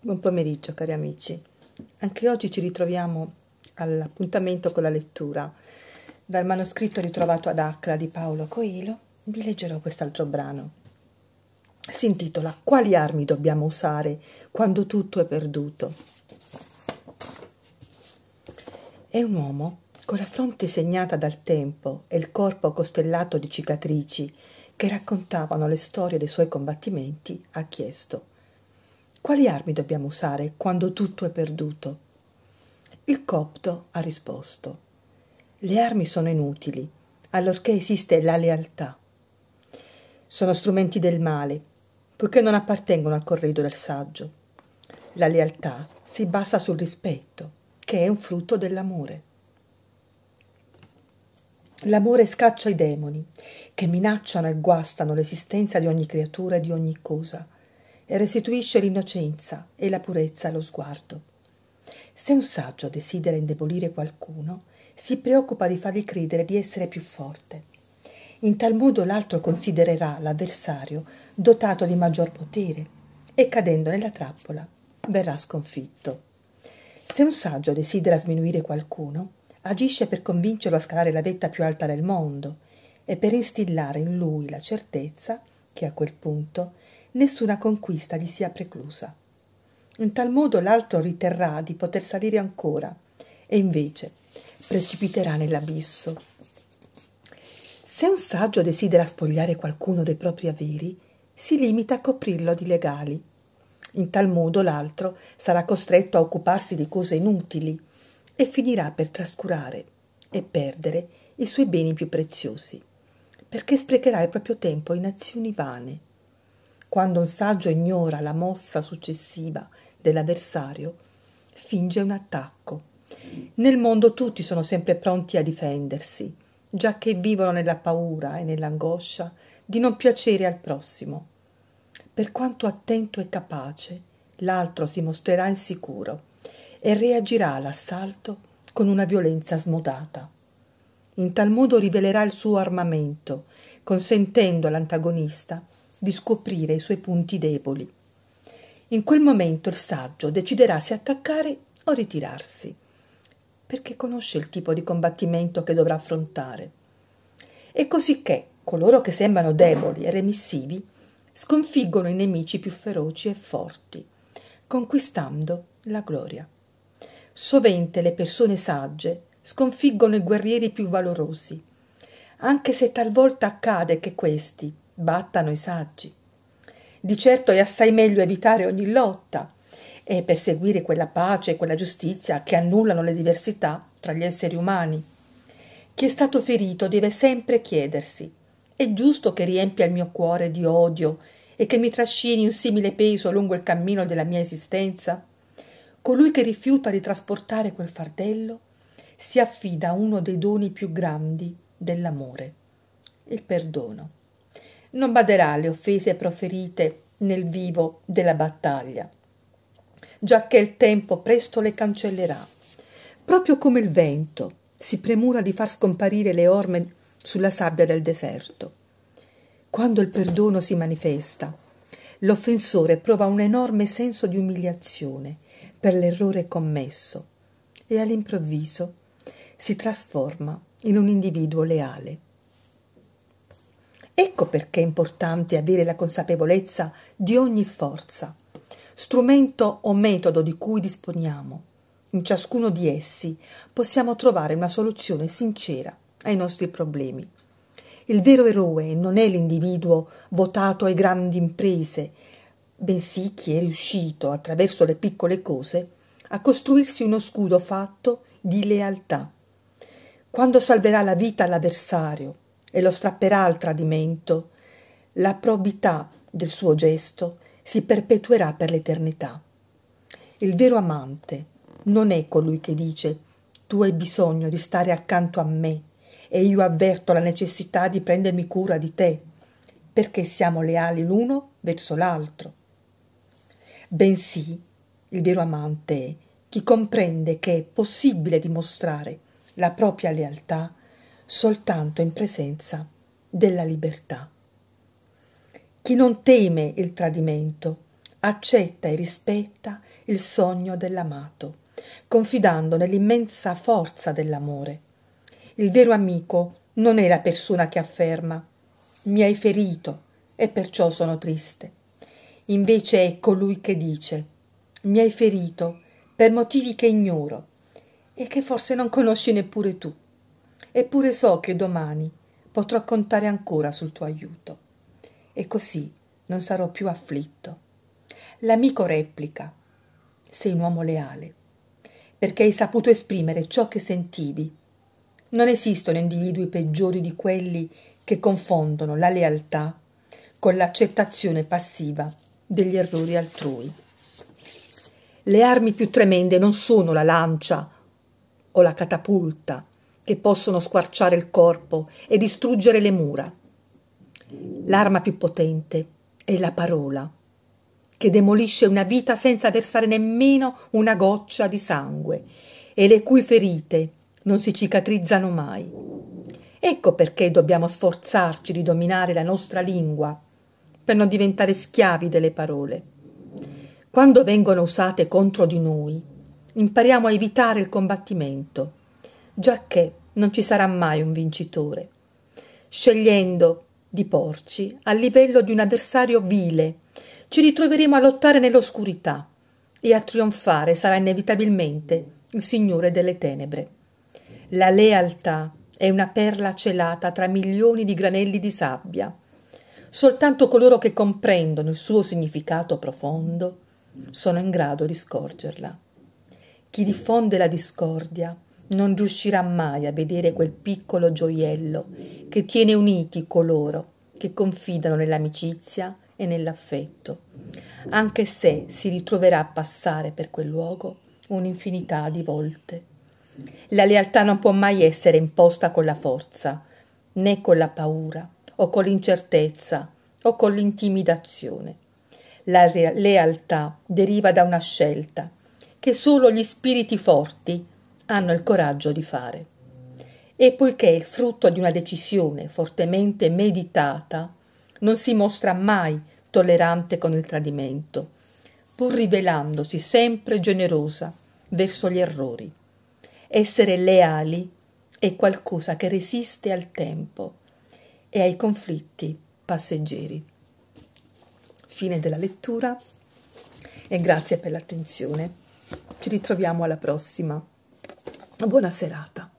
Buon pomeriggio cari amici. Anche oggi ci ritroviamo all'appuntamento con la lettura. Dal manoscritto ritrovato ad Acra di Paolo Coelho vi leggerò quest'altro brano. Si intitola Quali armi dobbiamo usare quando tutto è perduto? È un uomo con la fronte segnata dal tempo e il corpo costellato di cicatrici che raccontavano le storie dei suoi combattimenti, ha chiesto quali armi dobbiamo usare quando tutto è perduto? Il copto ha risposto le armi sono inutili, allorché esiste la lealtà. Sono strumenti del male, poiché non appartengono al corredo del saggio. La lealtà si basa sul rispetto, che è un frutto dell'amore. L'amore scaccia i demoni, che minacciano e guastano l'esistenza di ogni creatura e di ogni cosa restituisce l'innocenza e la purezza allo sguardo. Se un saggio desidera indebolire qualcuno, si preoccupa di fargli credere di essere più forte. In tal modo l'altro considererà l'avversario dotato di maggior potere e cadendo nella trappola verrà sconfitto. Se un saggio desidera sminuire qualcuno, agisce per convincerlo a scalare la vetta più alta del mondo e per instillare in lui la certezza che a quel punto nessuna conquista gli sia preclusa. In tal modo l'altro riterrà di poter salire ancora e invece precipiterà nell'abisso. Se un saggio desidera spogliare qualcuno dei propri averi, si limita a coprirlo di legali. In tal modo l'altro sarà costretto a occuparsi di cose inutili e finirà per trascurare e perdere i suoi beni più preziosi, perché sprecherà il proprio tempo in azioni vane quando un saggio ignora la mossa successiva dell'avversario, finge un attacco. Nel mondo tutti sono sempre pronti a difendersi, giacché vivono nella paura e nell'angoscia di non piacere al prossimo. Per quanto attento e capace, l'altro si mostrerà insicuro e reagirà all'assalto con una violenza smodata. In tal modo rivelerà il suo armamento, consentendo all'antagonista di scoprire i suoi punti deboli. In quel momento il saggio deciderà se attaccare o ritirarsi, perché conosce il tipo di combattimento che dovrà affrontare. E cosicché coloro che sembrano deboli e remissivi sconfiggono i nemici più feroci e forti, conquistando la gloria. Sovente le persone sagge sconfiggono i guerrieri più valorosi, anche se talvolta accade che questi, battano i saggi. Di certo è assai meglio evitare ogni lotta e perseguire quella pace e quella giustizia che annullano le diversità tra gli esseri umani. Chi è stato ferito deve sempre chiedersi: è giusto che riempia il mio cuore di odio e che mi trascini un simile peso lungo il cammino della mia esistenza? Colui che rifiuta di trasportare quel fardello si affida a uno dei doni più grandi dell'amore, il perdono non baderà alle offese proferite nel vivo della battaglia, giacché il tempo presto le cancellerà. Proprio come il vento si premura di far scomparire le orme sulla sabbia del deserto. Quando il perdono si manifesta, l'offensore prova un enorme senso di umiliazione per l'errore commesso e all'improvviso si trasforma in un individuo leale. Ecco perché è importante avere la consapevolezza di ogni forza, strumento o metodo di cui disponiamo. In ciascuno di essi possiamo trovare una soluzione sincera ai nostri problemi. Il vero eroe non è l'individuo votato ai grandi imprese, bensì chi è riuscito, attraverso le piccole cose, a costruirsi uno scudo fatto di lealtà. Quando salverà la vita all'avversario, e lo strapperà al tradimento, la probità del suo gesto si perpetuerà per l'eternità. Il vero amante non è colui che dice tu hai bisogno di stare accanto a me e io avverto la necessità di prendermi cura di te, perché siamo leali l'uno verso l'altro. Bensì, il vero amante è chi comprende che è possibile dimostrare la propria lealtà soltanto in presenza della libertà. Chi non teme il tradimento accetta e rispetta il sogno dell'amato, confidando nell'immensa forza dell'amore. Il vero amico non è la persona che afferma mi hai ferito e perciò sono triste. Invece è colui che dice mi hai ferito per motivi che ignoro e che forse non conosci neppure tu eppure so che domani potrò contare ancora sul tuo aiuto. E così non sarò più afflitto. L'amico replica, sei un uomo leale, perché hai saputo esprimere ciò che sentivi. Non esistono individui peggiori di quelli che confondono la lealtà con l'accettazione passiva degli errori altrui. Le armi più tremende non sono la lancia o la catapulta che possono squarciare il corpo e distruggere le mura. L'arma più potente è la parola, che demolisce una vita senza versare nemmeno una goccia di sangue e le cui ferite non si cicatrizzano mai. Ecco perché dobbiamo sforzarci di dominare la nostra lingua, per non diventare schiavi delle parole. Quando vengono usate contro di noi, impariamo a evitare il combattimento, giacché non ci sarà mai un vincitore, scegliendo di porci a livello di un avversario vile, ci ritroveremo a lottare nell'oscurità e a trionfare sarà inevitabilmente il Signore delle tenebre. La lealtà è una perla celata tra milioni di granelli di sabbia. Soltanto coloro che comprendono il suo significato profondo sono in grado di scorgerla. Chi diffonde la discordia non riuscirà mai a vedere quel piccolo gioiello che tiene uniti coloro che confidano nell'amicizia e nell'affetto, anche se si ritroverà a passare per quel luogo un'infinità di volte. La lealtà non può mai essere imposta con la forza, né con la paura, o con l'incertezza, o con l'intimidazione. La lealtà deriva da una scelta che solo gli spiriti forti hanno il coraggio di fare. E poiché il frutto di una decisione fortemente meditata non si mostra mai tollerante con il tradimento, pur rivelandosi sempre generosa verso gli errori. Essere leali è qualcosa che resiste al tempo e ai conflitti passeggeri. Fine della lettura e grazie per l'attenzione. Ci ritroviamo alla prossima. Buona serata.